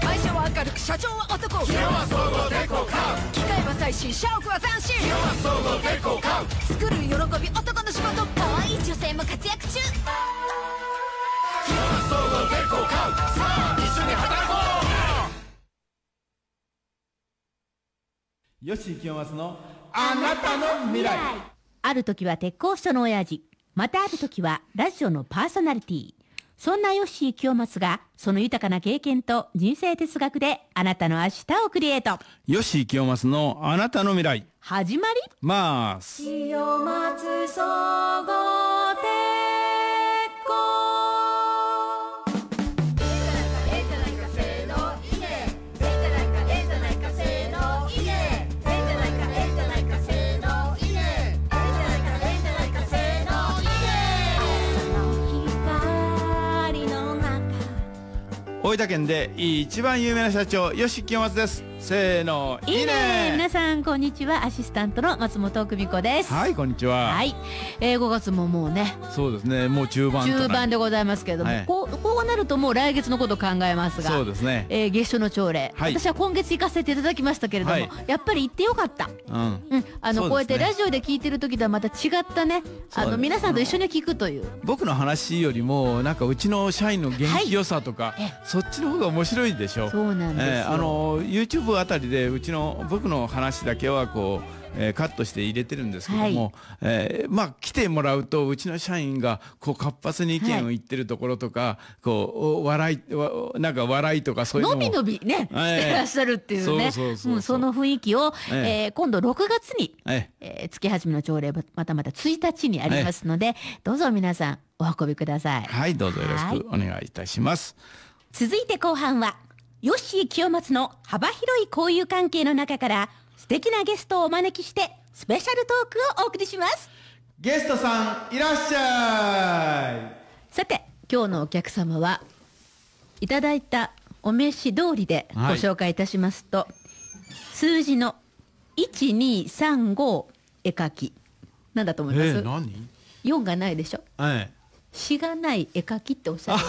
会社は明るく社長は男機械は最新社屋は斬新作る喜び男の仕事可愛い女性も活躍中吉清正のあなたの未来ある時は鉄鋼所の親父またある時はラジオのパーソナリティそんな吉ー清松が、その豊かな経験と人生哲学で、あなたの明日をクリエイト。吉ー清松のあなたの未来。始まります。清松総合店大分県で一番有名な社長吉清松ですせーのいいね皆さんこんにちはアシスタントの松本久美子ですはいこんにちははい、えー、5月ももうねそうですねもう中盤中盤でございますけれども、はい、こうこうなるともう来月のこと考えますがそうですね、えー、月初の朝礼、はい、私は今月行かせていただきましたけれども、はい、やっぱり行ってよかった、うん、うん、あの、ね、こうやってラジオで聞いてる時とはまた違ったねあの皆さんと一緒に聞くという僕の話よりもなんかうちの社員の元気よさとか、そっちの方が面白いでしょそうなんですよ、えー、あの YouTube あたりでうちの僕の話だけはこう。えー、カットして入れてるんですけども、はい、えー、まあ来てもらうとうちの社員がこう活発に意見を言ってるところとか、はい、こう笑いなんか笑いとかそういうのびのびね、えー、してらっしゃるっていうねその雰囲気を、えー、えー、今度6月に、ええ月始めの朝礼またまた1日にありますので、どうぞ皆さんお運びください。はいどうぞよろしくお願いいたします。続いて後半はヨッシー清松の幅広い交友関係の中から素敵なゲストをお招きしてスペシャルトークをお送りしますゲストさんいらっしゃいさて今日のお客様はいただいたお召し通りでご紹介いたしますと、はい、数字の1235絵描きなんだと思います、えー、4がないでしょ、はい、しがない絵描きっておっしゃる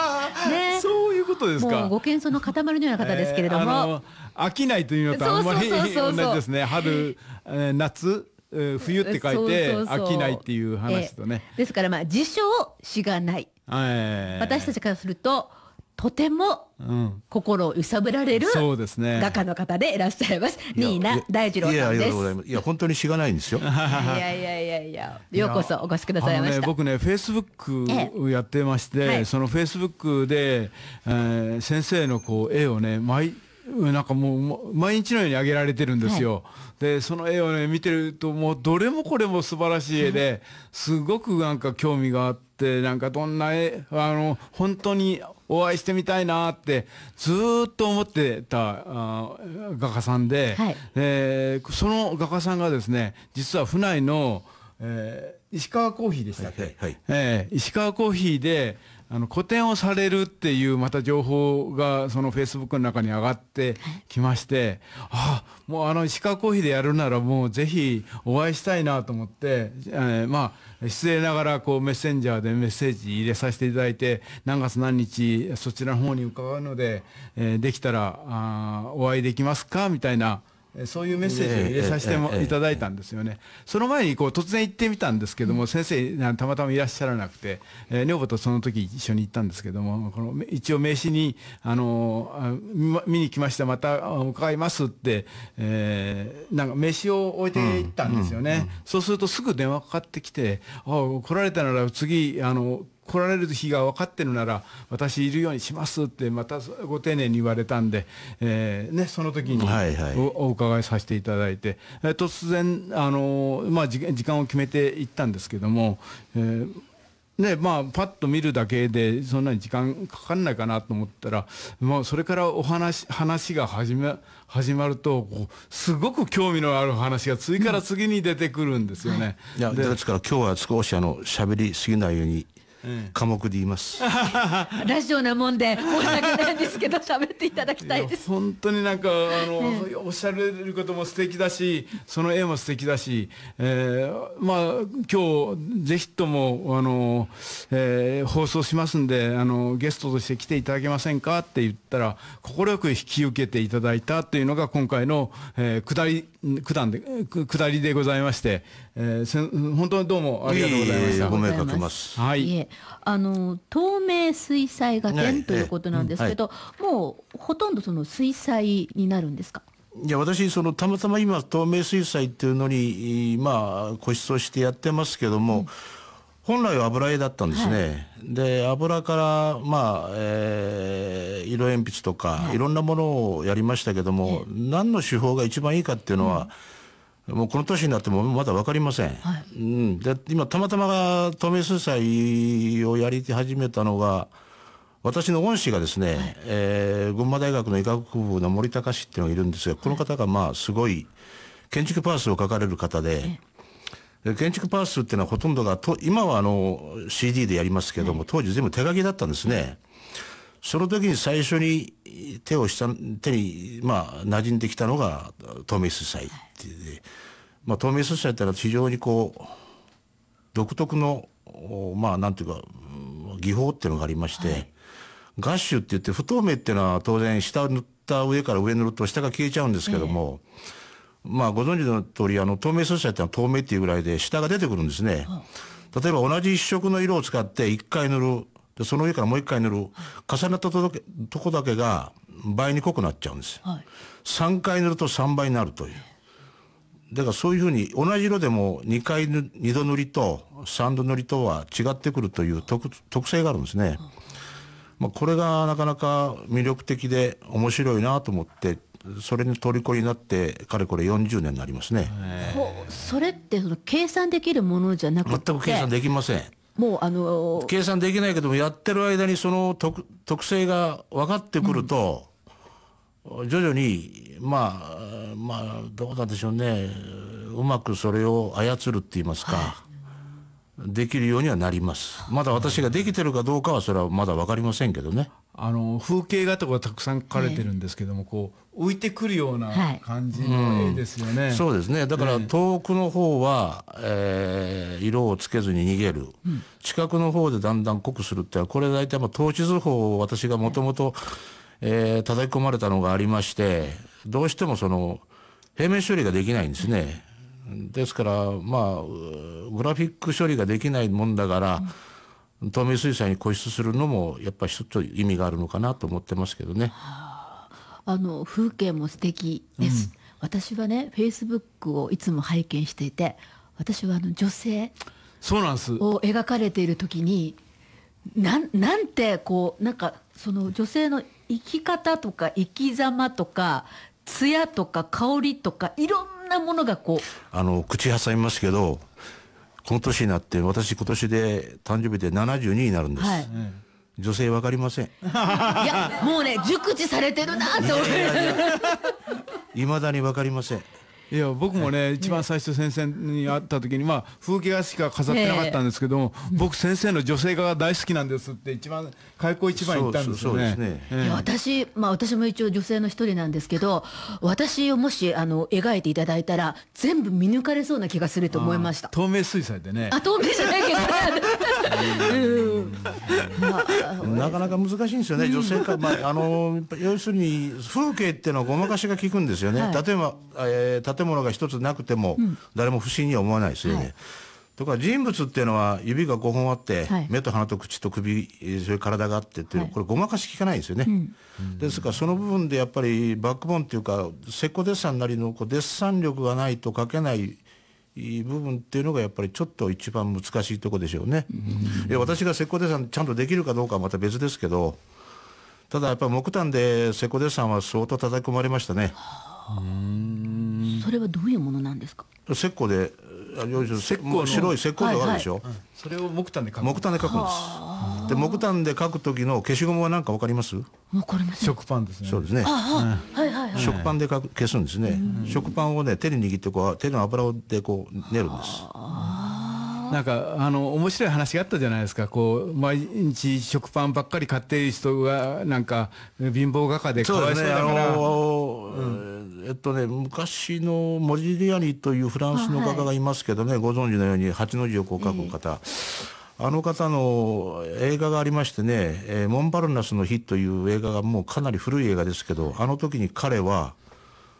ね。そういうことですか。ご謙遜の塊のような方ですけれども。飽きないというのとあんまり同じですね。春、えー、夏。冬って書いて飽きないっていう話とね、えー、ですからまあ自称しがない、私たちからするととても心を揺さぶられる画家の方でいらっしゃいます。ニーナ大二郎さんです。いや本当にしがないんですよ。いやいやいやいやようこそお越しくださいました。ね、僕ねフェイスブックをやってまして、はい、そのフェイスブックで、えー、先生のこう絵をね毎なんかもう毎日のようにあげられてるんですよ。はい、でその絵をね見てるともうどれもこれも素晴らしい絵で、すごくなんか興味があってなんかどんな絵あの本当にお会いしてみたいなってずっと思ってたあ画家さんで、はい、えー、その画家さんがですね実は府内の、えー、石川コーヒーでしたっけ、はいはい、えー、石川コーヒーであの個展をされるっていうまた情報がそのフェイスブックの中に上がってきまして、ああもうあの石川コーヒーでやるならもうぜひお会いしたいなと思って、えー、まあ失礼ながらこうメッセンジャーでメッセージ入れさせていただいて何月何日そちらの方に伺うので、えー、できたらあお会いできますかみたいなそういうメッセージを入れさせていただいたんですよね。その前にこう突然行ってみたんですけども、先生、たまたまいらっしゃらなくて、えー、女房とその時一緒に行ったんですけども、この一応名刺に、あのー、見に来ました、また伺いますって、えー、なんか名刺を置いていったんですよね。そうするとすぐ電話かかってきて、あ来られたなら次、あの、来られる日が分かってるなら私いるようにしますってまたご丁寧に言われたんで、えーね、その時にお,、伺いさせていただいて、突然あの、まあ、時間を決めて行ったんですけども、えーねまあ、パッと見るだけでそんなに時間かかんないかなと思ったら、まあ、それからお話話が始め始まるとすごく興味のある話が次から次に出てくるんですよね。うん、いやですから今日は少しあの喋りすぎないように科目で言います、うん、ラジオなもんで申し訳ないんですけど喋っていただきたいです本当になんかあの、ね、おっしゃれることも素敵だしその絵も素敵だし、えー、まあ今日ぜひともあの、えー、放送しますんであのゲストとして来ていただけませんかって言ったら快く引き受けていただいたというのが今回の、えー、下り九段で下りでございまして、えー、本当にどうもありがとうございました。ご迷惑かます。はい。あの透明水彩画展ということなんですけど、ええうんはい、もうほとんどその水彩になるんですかいや私そのたまたま今透明水彩っていうのにまあ固執をしてやってますけども、うん、本来は油絵だったんですね、はい、で油からまあ、えー、色鉛筆とか、はい、いろんなものをやりましたけども、何の手法が一番いいかっていうのは、うんもうこの年になってもまだ分かりません、はい、うん、で今たまたまが透明水彩をやり始めたのが私の恩師がですね、はい、えー、群馬大学の医学部の森高氏っていうのがいるんですがこの方がまあすごい建築パースを書かれる方で。はい建築パースっていうのはほとんどがと今はあの CD でやりますけども、当時全部手書きだったんですね。その時に最初に手をした手にまあ馴染んできたのが透明素材っていう、まあ、透明素材ってのは非常にこう独特のまあなんていうか技法っていうのがありまして、はい、ガッシュって言って不透明っていうのは当然下塗った上から上塗ると下が消えちゃうんですけども、えー、まあご存知の通りあの、透明素材ってのは透明っていうぐらいで下が出てくるんですね。例えば同じ一色の色を使って1回塗るでその上からもう一回塗る、重なったとけとこだけが倍に濃くなっちゃうんです、はい、3回塗ると3倍になるというだからそういうふうに同じ色でも2回2度塗りと3度塗りとは違ってくるという特特性があるんですね、まあ、これがなかなか魅力的で面白いなと思ってそれに虜になってかれこれ40年になりますねそれって計算できるものじゃなくて全く計算できませんもうあのー、計算できないけどもやってる間にその特特性が分かってくると、うん、徐々にまあまあどうなんでしょうねうまくそれを操るって言いますか、はい、できるようにはなりますまだ私ができてるかどうかはそれはまだ分かりませんけどね。あの風景画とかたくさん描かれてるんですけども、こう浮いてくるような感じの絵ですよね、うん、そうですねだから遠くの方は、えー、色をつけずに逃げる、うん、近くの方でだんだん濃くするってこれ大体まあ統治図法を私がもともと叩き込まれたのがありましてどうしてもその平面処理ができないんですね。ですからまあグラフィック処理ができないもんだから、うん透明水彩に固執するのもやっぱりちょっと意味があるのかなと思ってますけどね。あ、の風景も素敵です、うん、私はねフェイスブックをいつも拝見していて私はあの女性そうなんですを描かれている時になんなんてこうなんかその女性の生き方とか生き様とか艶とか香りとかいろんなものがこうあの口挟みますけどこの年になって私今年で誕生日で72になるんです、はい、女性わかりませんいやもうね熟知されてるなって思いまだにわかりませんいや僕もね一番最初先生に会った時に、まあ、風景画しか飾ってなかったんですけども、僕先生の女性画が大好きなんですって一番開口一番言ったんですよね。私まあ私も一応女性の一人なんですけど私をもしあの描いていただいたら全部見抜かれそうな気がすると思いました。透明水彩でね。あ透明じゃないけど。なかなか難しいんですよね、女性か、まあ、あの要するに風景っていうのはごまかしが効くんですよね、例えば、えー、例えば建物が一つなくても、誰も不審には思わないですよね。はいとか人物っていうのは指が5本あって、はい、目と鼻と口と首それ体があってっていう、はい、これごまかし聞かないですよね、うん、ですからその部分でやっぱりバックボーンっていうか石膏デッサンなりのこうデッサン力がないと書けない部分っていうのがやっぱりちょっと一番難しいとこでしょうね、いや私が石膏デッサンちゃんとできるかどうかはまた別ですけどただやっぱり木炭で石膏デッサンは相当叩き込まれましたね。はあそれはどういうものなんですか石膏で石膏白い石膏があるでしょ、はいはい、それを木炭で書く木炭で書くんですで木炭で書く時の消しゴムは何か分かります分かりません食パンですねそうですね、はいはいはい、食パンで消すんですね食パンをね手に握ってこう手の油でこう練るんですなんかあの面白い話があったじゃないですかこう毎日食パンばっかり買っている人がなんか貧乏画家でかわいそうだから、ねうん、えっとね昔のモジリアニというフランスの画家がいますけどね、はい、ご存知のように八の字をこう書く方。えーあの方の映画がありましてね、えー、モンバルナスの日という映画がもうかなり古い映画ですけど、あの時に彼は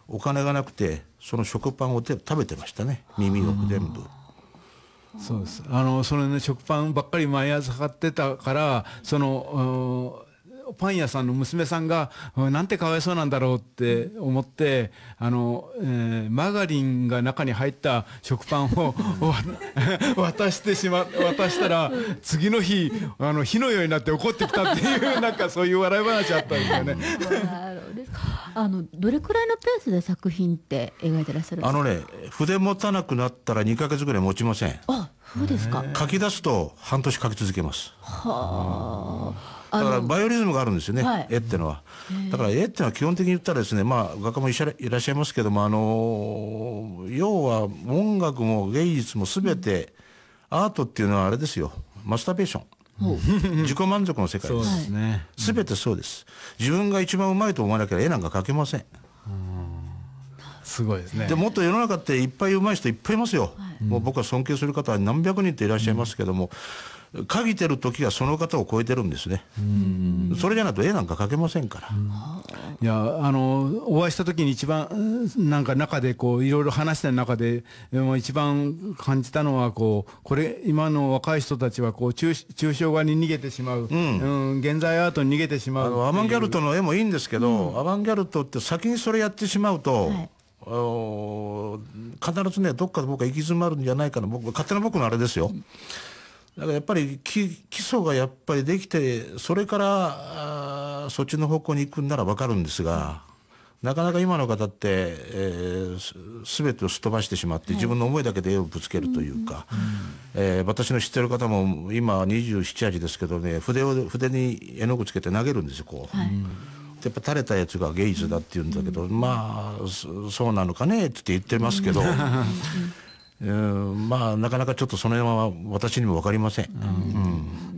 お金がなくて、その食パンを食べてましたね、耳を全部。そうですあのそのね食パンばっかり毎朝買ってたからそのパン屋さんの娘さんが、なんてかわいそうなんだろうって思って、あの、えー、マーガリンが中に入った食パンを 渡してしま、渡したら、次の日、あの、火のようになって怒ってきたっていう、なんかそういう笑い話あったんですよね。あの、どれくらいのペースで作品って描いてらっしゃるあのね、筆持たなくなったら2か月ぐらい持ちません。あ、そうですか。書き出すと半年書き続けます。はあ。だからバイオリズムがあるんですよね、はい、絵ってのは。だから絵ってのは基本的に言ったらですね、まあ、画家もいらっしゃいますけども、あの要は音楽も芸術も全て、アートっていうのはあれですよマスターベーション。自己満足の世界です。すね、全てそうです。自分が一番うまいと思わなければ絵なんか描けません。すごいですね。でもっと世の中っていっぱい上手い人いっぱいいますよ。もう僕は尊敬する方は何百人っていらっしゃいますけども、過ぎてる時はその方を超えてるんですねそれじゃないと絵なんか描けませんからいやあのお会いした時に一番なんか中でこういろいろ話してる中で一番感じたのはこうこれ今の若い人たちはこう抽象画に逃げてしまう、うん、うん、現在アートに逃げてしまうアバンギャルトの絵もいいんですけど、うん、アバンギャルトって先にそれやってしまうと、はい必ずねどっかで僕は行き詰まるんじゃないかな僕勝手な僕のあれですよ、だからやっぱり基礎がやっぱりできてそれからそっちの方向に行くんなら分かるんですが、なかなか今の方って、えー、全てをすっ飛ばしてしまって、自分の思いだけで絵をぶつけるというか、うえー、私の知ってる方も今27味ですけどね筆を筆に絵の具つけて投げるんですよこう。はいやっぱ垂れたやつが芸術だって言うんだけど、うん、まあそうなのかねって言ってますけどうんまあなかなかちょっとその辺は私にも分かりません、うん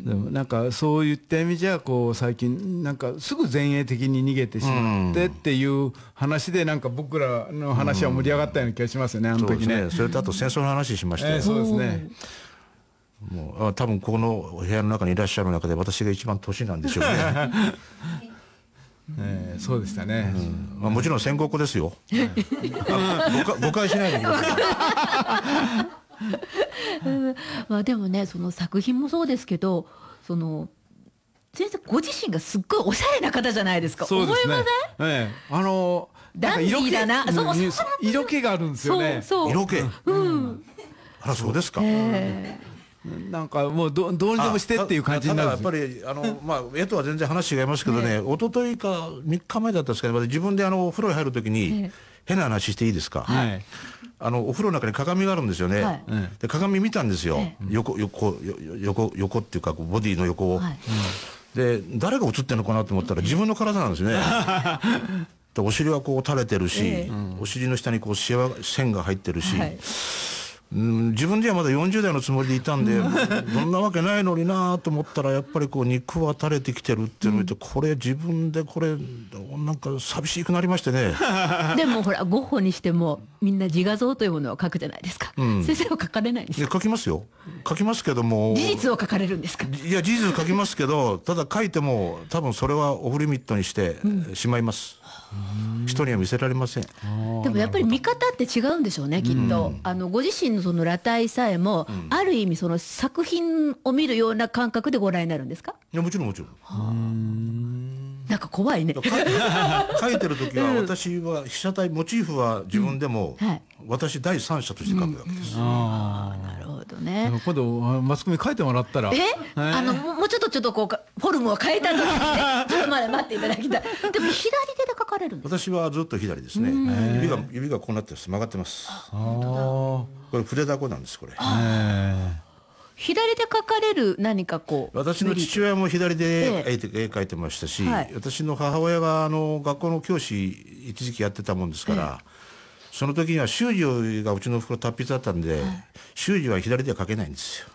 でもなんかそういった意味じゃこう最近なんかすぐ前衛的に逃げてしまってっていう話でなんか僕らの話は盛り上がったような気がしますよね、あの時ね、ね、それとあと戦争の話しましたよ、えー、そうですねもうあ多分この部屋の中にいらっしゃる中で私が一番年なんでしょうね えー、そうでしたね、うん、まあ、もちろん戦国ですよ誤解しないでください、まあ、でもねその作品もそうですけどその先生ご自身がすっごいおしゃれな方じゃないですかそうですね、ええ、あのダンディだな、うそうそう色気があるんですよね色気、うん、あらそうですか、えーなんかもうどどうにでもしてっていう感じになるやっぱりあの、まあ、絵とは全然話違いますけどね、お一昨日か3日前だったんですけど、自分であのお風呂に入るときに、変な話していいですか、はい、あのお風呂の中に鏡があるんですよね、はい、で鏡見たんですよ、横横横横っていうかボディの横を、はい、で誰が映ってるのかなと思ったら自分の体なんですね お尻はこう垂れてるし、お尻の下にこうしわ線が入ってるし、はい自分ではまだ40代のつもりでいたんでどんなわけないのになと思ったらやっぱりこう肉は垂れてきてるっていうのを見て、これ自分でこれなんか寂しくなりましてね でもほらゴッホにしてもみんな自画像というものを描くじゃないですか、うん、先生は描かれないんですか描きますよ描きますけども事実を描かれるんですかいや事実を描きますけどただ描いても多分それはオフリミットにしてしまいます、うん人には見せられませんでもやっぱり見方って違うんでしょうねきっと、うん、あのご自身のその裸体さえも、うん、ある意味その作品を見るような感覚でご覧になるんですかいやもちろんもちろんなんか怖いね。書いてる時は私は被写体モチーフは自分でも、私第三者として書くわけです。なるほどね。今度マスコミ書いてもらったら。え？あのもうちょっとちょっとこうフォルムを変えた時にね、ちょっとまだ待っていただきたい。でも左手で書かれる私はずっと左ですね。指が指がこうなってます曲がってます。ああ。これ筆だこなんですこれ。ええ。左で書かれる何かこう私の父親も左で絵描いてましたし、はい、私の母親はあの学校の教師一時期やってたもんですから、ええ、その時には修二がうちの袋達筆だったんで、修二は左では書けないんですよ。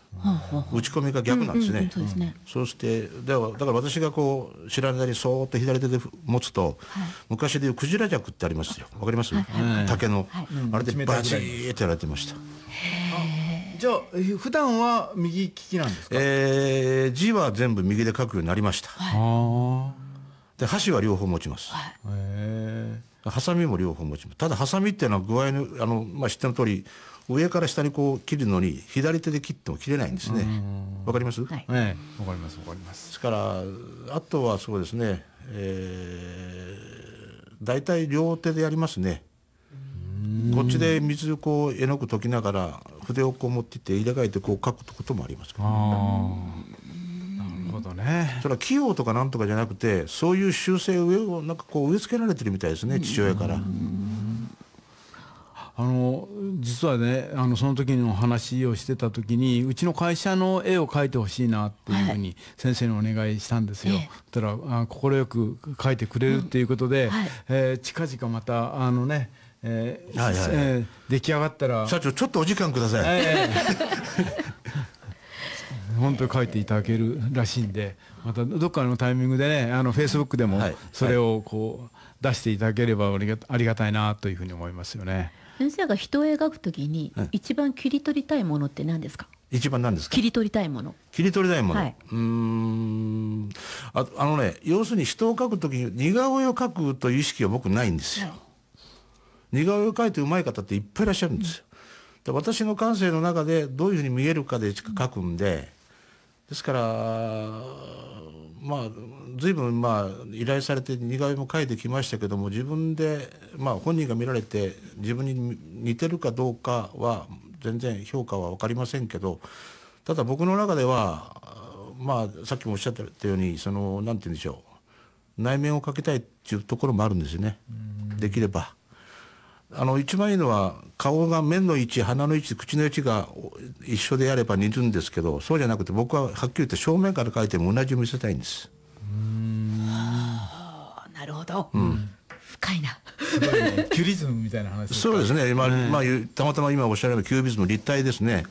打ち込みが逆なんですね。そうしてだからだから私がこう知らないにそーっと左手で持つと、はい、昔でいうクジラジャクってありますよわかります、はいはい、竹の、あれでバチーってやられてました。じゃあ普段は右利きなんですか、えー、字は全部右で書くようになりました、はい、で箸は両方持ちます、はい、へハサミも両方持ちますただハサミっていうのは具合のあの、まあ、知っての通り上から下にこう切るのに左手で切っても切れないんですねわかります、はい、ええ、かりますわかりますですからあとはそうですね、えー、大い両手でやりますねこっちで水をこう絵の具溶きながら筆をこう持っててて枝書いてこう書くこともありますけど、なるほどね。それは器用とかなんとかじゃなくてそういう習性をなんかこう植え付けられてるみたいですね父親から。あの実はねあのその時の話をしてた時にうちの会社の絵を描いてほしいなっていうふうに先生にお願いしたんですよ。はい、そしたら快く描いてくれるっていうことで、うんはい、えー、近々またあのねえーはいはい、えー、出来上がったら社長ちょっとお時間ください、えー、本当書いていただけるらしいんでまたどっかのタイミングでねあのフェイスブックでもそれをこう出していただければありがたいなというふうに思いますよね先生が人を描くときに一番切り取りたいものって何ですか、一番なんですか切り取りたいもの切り取りたいもの、はい、うんああのね要するに人を描くときに似顔絵を描くという意識は僕ないんですよ、はい似顔絵を描いてうまい方っていっぱいいらっしゃるんですよ。で私の感性の中でどういうふうに見えるかでか描くんでですからまあ随分まあ依頼されて似顔絵も描いてきましたけども自分でまあ本人が見られて自分に似てるかどうかは全然評価は分かりませんけどただ僕の中ではまあさっきもおっしゃったようにその何て言うんでしょう内面を描きたいっていうところもあるんですよねできれば。あの一番いいのは顔が面の位置鼻の位置口の位置が一緒であれば似るんですけどそうじゃなくて僕ははっきり言って正面から描いても同じ見せたいんです。うんなるほど、うん、深いなキュリズムみたいな話そうですね、まあ、まあ、たまたま今おっしゃれるキュービズム立体ですね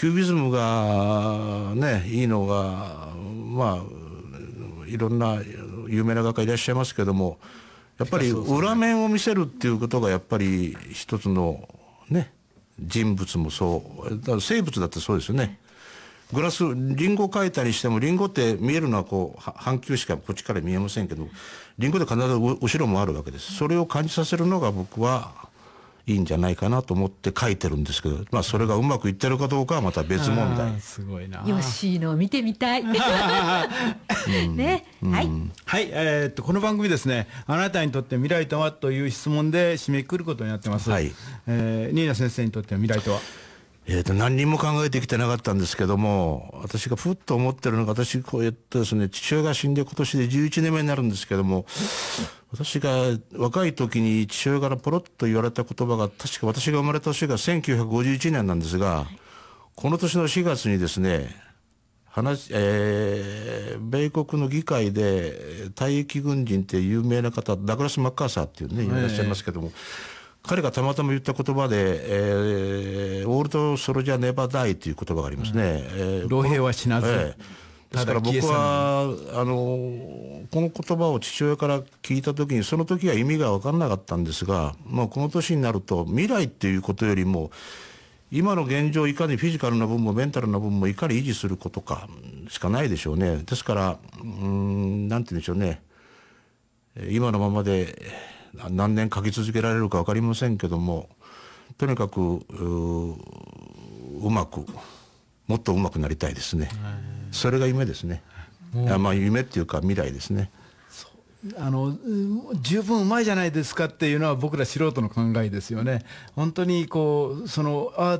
キュービズムがねいいのがまあいろんな有名な画家いらっしゃいますけどもやっぱり裏面を見せるっていうことがやっぱり一つのね人物もそうだから生物だってそうですよね。グラスリンゴ描いたりしてもリンゴって見えるのはこう半球しかこっちから見えませんけどリンゴで必ず後ろもあるわけです。それを感じさせるのが僕はいいんじゃないかなと思って書いてるんですけど、まあ、それがうまくいってるかどうかはまた別問題。すごいな。よしいの見てみたい。ね、はい、はい、えー、っと、この番組ですね、あなたにとって未来とはという質問で締めくくることになってます。はい、ええー、ニー先生にとって未来とは。えー、と何にも考えてきてなかったんですけども私がふっと思ってるのが私こうやってですね父親が死んで今年で11年目になるんですけども私が若い時に父親からポロッと言われた言葉が確か私が生まれた年が1951年なんですがこの年の4月にですね話、えー、米国の議会で退役軍人っていう有名な方ダグラス・マッカーサーっていうねいらっしゃいますけども。えー彼がたまたま言った言葉で、えー、オールド・ソルジャー・ネバダイという言葉がありますね。え老兵は死なず、えーですから僕はあのこの言葉を父親から聞いた時にその時は意味が分からなかったんですが、まあ、この年になると未来っていうことよりも今の現状をいかにフィジカルな分もメンタルな分もいかに維持することかしかないでしょうねですからうんなんて言うんでしょうね今のままで何年書き続けられるか分かりませんけどもとにかくうまくもっとうまくなりたいですねそれが夢ですねまあ夢っていうか未来ですね。あの十分うまいじゃないですかっていうのは僕ら素人の考えですよね本当にこうそのアー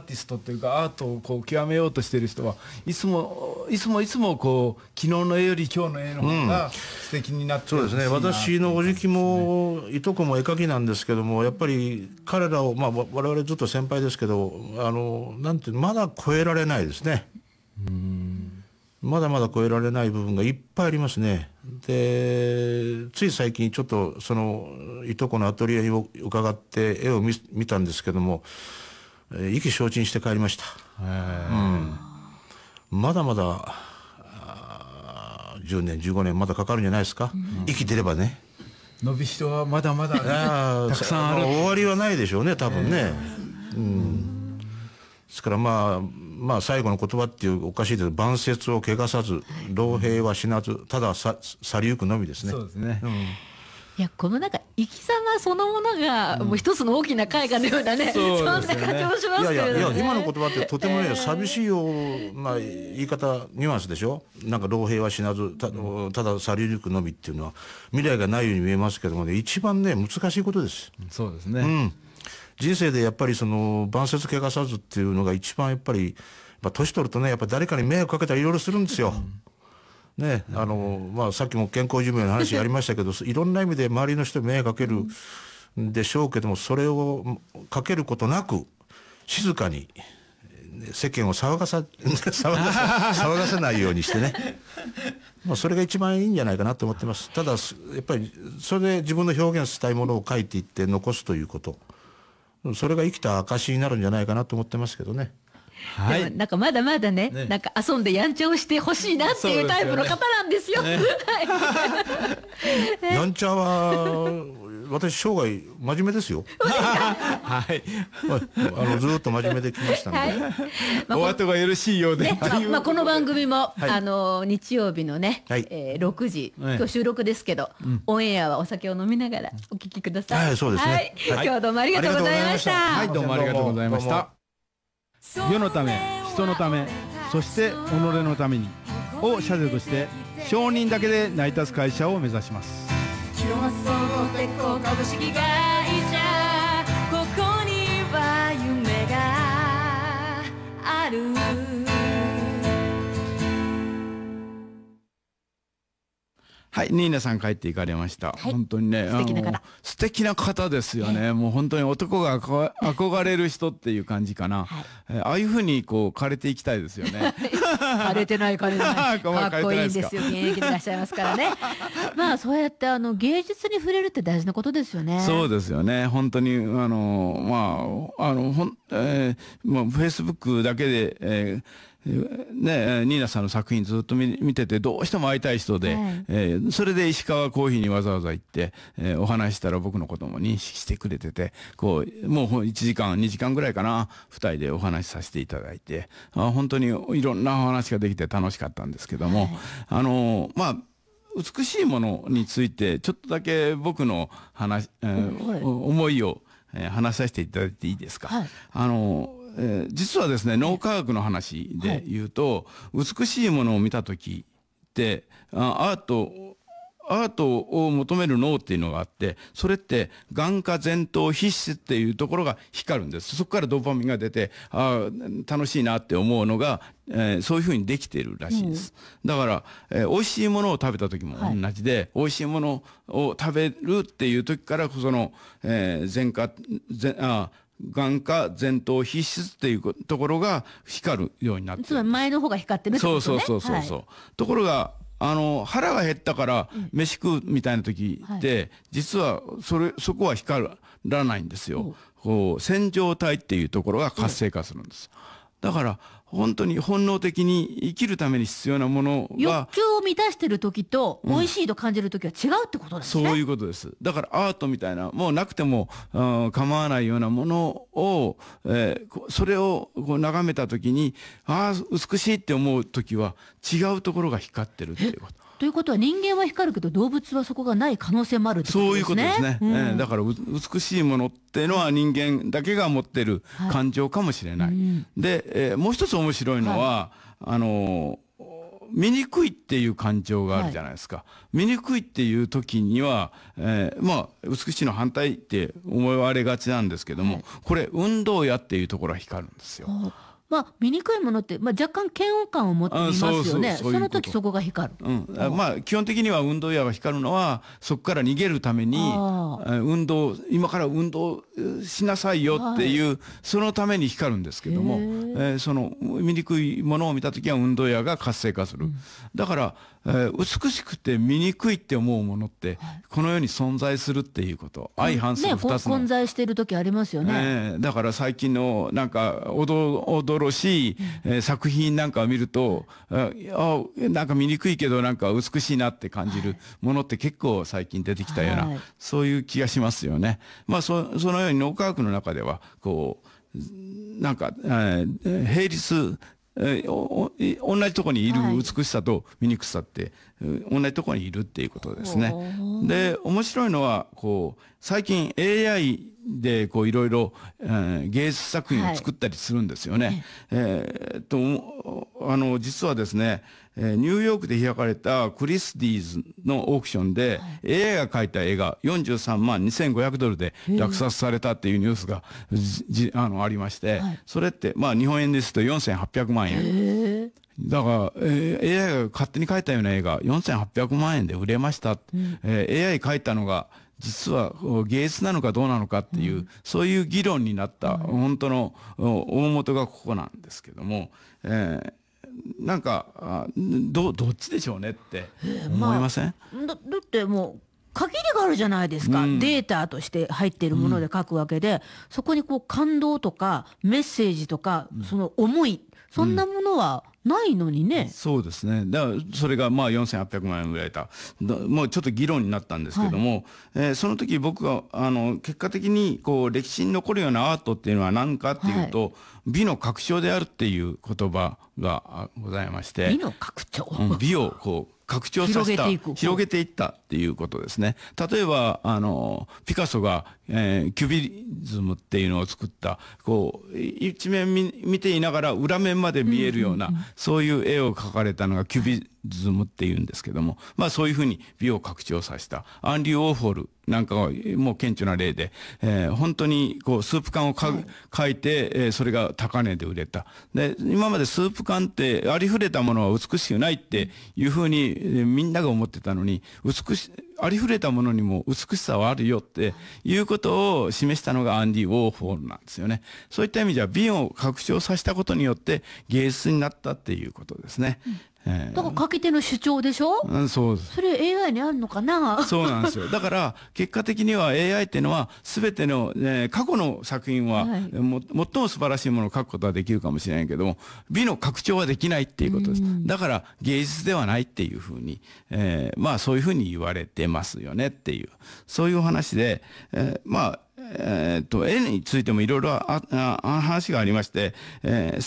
ティストというかアートをこう極めようとしている人はいつもいつもいつもこう昨日の絵より今日の絵の方が素敵になって、うん、そうですね私のおじきも、いとこも絵描きなんですけどもやっぱり彼らを、まあ、我々ずっと先輩ですけどあのなんてまだ超えられないですね。うんまだまだ超えられない部分がいっぱいありますね。でつい最近ちょっとそのいとこのアトリエを伺って絵を見見たんですけども意気消沈して帰りました、うん、まだまだ10年15年まだかかるんじゃないですか、うん、きてればね伸びしろはまだまだ、ね、たくさんある終わりはないでしょうね多分ね、えー、うんですからまあ、まあ最後の言葉っていうおかしいです。晩節を汚さず、老兵は死なず、たださ去りゆくのみですね。そうですね。うんいやこのなんか生き様そのものが、もう一つの大きな絵画のようなね、うん、そんな感じもしますけど、ね、いやいや今の言葉ってとてもね、寂しいような言い方ニュアンスでしょなんか老兵は死なずたただ去りゆくのみっていうのは未来がないように見えますけどもね一番ね難しいことです。そうですね、うん人生でやっぱりその、晩節怪我さずっていうのが一番やっぱり、まあ、年取るとね、やっぱ誰かに迷惑かけたりいろいろするんですよ。うん、ね、あの、まあ、さっきも健康寿命の話やりましたけど、いろんな意味で周りの人に迷惑かけるんでしょうけども、それをかけることなく、静かに、世間を騒がさ、騒がさ、騒がせないようにしてね。まあ、それが一番いいんじゃないかなと思ってます。ただ、やっぱり、それで自分の表現したいものを書いていって残すということ。それが生きた証になるんじゃないかなと思ってますけどね。はい、なんかまだまだね、ね、なんか遊んでやんちゃをしてほしいなっていうタイプの方なんですよ。すよねね やんちゃは私生涯真面目ですよ。はい。あのずっと真面目できましたので、まあ、お 後がよろしいようで。まあこの番組も、あの日曜日のね、はえ六時、今日収録ですけど、オンエアはお酒を飲みながらお聞きください。はい、そうですね。今日どうもありがとうございました。はい、どうもありがとうございました。世のため、人のため、そして己のためにを社長として。承認だけで成り立つ会社を目指します妄想鉄鋼株式会社ここには夢があるはい、ニーナさん帰って行かれました。はい、本当にね、素敵な方。素敵な方ですよね。もう本当に男が憧れる人っていう感じかな。はい、ああいうふうにこう枯れていきたいですよね。枯れてない枯れてない。かっこいいんですよ。現役でいらっしゃいますからね。まあそうやってあの芸術に触れるって大事なことですよね。そうですよね。本当にあのまああのほん、えー、まあフェイスブックだけで、えーね、ニーナさんの作品ずっと見てて、どうしても会いたい人で、はい、えー、それで石川コーヒーにわざわざ行って、えー、お話したら僕のことも認識してくれてて、こう、もう1時間、2時間ぐらいかな、2人でお話しさせていただいて、あ本当にいろんなお話ができて楽しかったんですけども、はい、あのー、まあ、美しいものについて、ちょっとだけ僕の話、えー、思いを、話させていただいていいですか。あのえー、実はですね脳科学の話で言うと、はい、美しいものを見た時ってあアートアートを求める脳っていうのがあってそれって眼下前頭皮質っていうところが光るんですそこからドーパミンが出てあ楽しいなって思うのが、えー、そういうふうにできてるらしいです、うん、だから、えー、美味しいものを食べた時も同じで、はい、美味しいものを食べるっていう時からその、えー、前下前あ眼科、前頭、皮質っていうところが光るようになってつまり前の方が光ってるってことね。そうそうそうそう。はい、ところが、あの、腹が減ったから飯食うみたいな時って、うんはい、実はそれ、そこは光らないんですよ。こう、洗浄体っていうところが活性化するんです。だから、本当に本能的に生きるために必要なものは欲求を満たしてる時と美味しいと感じる時は違うってことですね、うん、そういうことですだからアートみたいなもうなくても、うん、構わないようなものを、えー、それをこう眺めた時にああ美しいって思う時は違うところが光ってるっていうことということは人間は光るけど動物はそこがない可能性もあるってことですね。そういうことですね。うん、だから美しいものっていうのは人間だけが持ってる感情かもしれない。はいうで、えー、もう一つ面白いのは、はい、あのくいっていう感情があるじゃないですか。はい、くいっていう時には、えー、まあ、美しいの反対って思われがちなんですけども、これ、運動やっていうところは光るんですよ。まあ、醜いものって、まあ、若干嫌悪感を持っていますよねその時そこが光る、うんまあ、基本的には運動やが光るのはそこから逃げるために運動今から運動しなさいよっていう、はい、そのために光るんですけども、えー、その醜いものを見た時は運動やが活性化する、うん、だから、えー、美しくて醜いって思うものって、この世に存在するっていうこと、相反する2つの、ね、混在してる時ありますよね、えー、だから最近のなんか踊踊よろしい、えー、作品なんかを見ると、あなんか見にくいけどなんか美しいなって感じるものって結構最近出てきたような、はい、そういう気がしますよね。まあそ、そのように脳科学の中では、こう、なんか、えー、並立、同じとこにいる美しさと醜さって、同じとこにいるっていうことですね。で、面白いのは、こう、最近 AI でこういろいろ、えー、芸術作品を作ったりするんですよね。はい、えー、とあの実はですね、えニューヨークで開かれたクリスディーズのオークションで、はい、AI が描いた絵が43万2500ドルで落札されたっていうニュースがじあのありまして、はい、それってまあ日本円ですと4800万円。えだから、えー、AI が勝手に描いたような絵が4800万円で売れました。うん、えー、AI 描いたのが実は芸術なのかどうなのかっていう、うん、そういう議論になった、本当の大元がここなんですけども、えー、なんかどどっちでしょうねって思いません、えーまあ、だだってもう限りがあるじゃないですか、うん、データとして入っているもので書くわけで、うん、そこにこう感動とかメッセージとか、その思い、そんなものはないのにねそうですねだからそれがまあ4800万円売られたもうちょっと議論になったんですけども、はい、えー、その時僕はあの結果的にこう歴史に残るようなアートっていうのは何かっていうと、はい美の拡張であるっていう言葉がございまして。美の拡張、うん、美をこう、拡張させた広げ広げていったっていうことですね。例えば、あの、ピカソが、えー、キュビズムっていうのを作った、こう、一面見ていながら裏面まで見えるような、そういう絵を描かれたのがキュビズムっていうんですけども、まあそういうふうに美を拡張させた。アンリュ・オーホォルなんかも顕著な例で、えー、本当にこうスープ缶をか、書いて、えー、それが高値で売れた。で、今までスープ缶ってありふれたものは美しくないっていうふうに、えー、みんなが思ってたのに、美し、ありふれたものにも美しさはあるよっていうことを示したのがアンディ・ウォーホールなんですよね。そういった意味では瓶を拡張させたことによって芸術になったっていうことですね。えー、だから書き手の主張でしょ、うん、そうですそれ AI にあるのかなそうなんですよ だから結果的には AI っていうのはすべての、えー、過去の作品は、はい、も最も素晴らしいものを書くことはできるかもしれないけども美の拡張はできないっていうことです、だから芸術ではないっていうふうに、えー、まあそういうふうに言われてますよねっていうそういう話で、えー、まあえっ、ー、と、絵についてもいろいろ話がありまして、えー、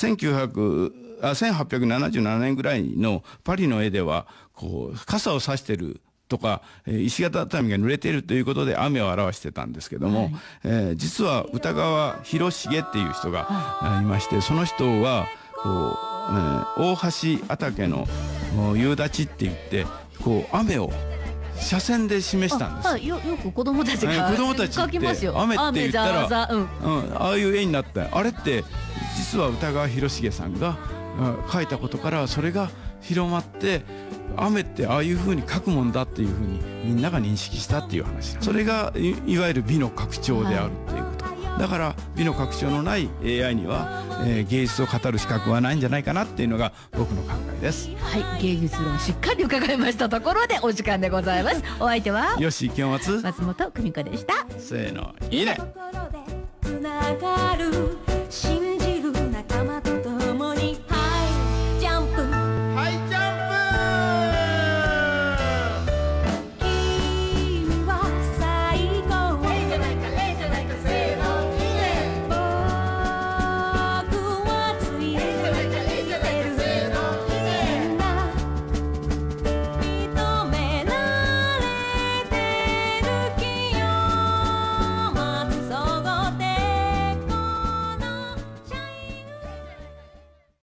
1877年ぐらいのパリの絵では、こう、傘を差してるとか、石型畳が濡れているということで雨を表してたんですけども、はい、えー、実は歌川広重っていう人がいまして、その人は、こう、えー、大橋畑の夕立って言って、こう、雨を斜線で示したんです。よよく子供たちが、えー、子供たちって雨って言ったら、うん、ああいう絵になった。あれって実は歌川広重さんが書いたことからそれが広まって雨ってああいうふうに書くもんだっていうふうにみんなが認識したっていう話それがいわゆる美の拡張であるっていうこと、だから美の拡張のない AI には、えー、芸術を語る資格はないんじゃないかなっていうのが僕の考えですはい芸術論しっかり伺いましたところでお時間でございますお相手は吉井清松松本久美子でしたせーのいいねつながる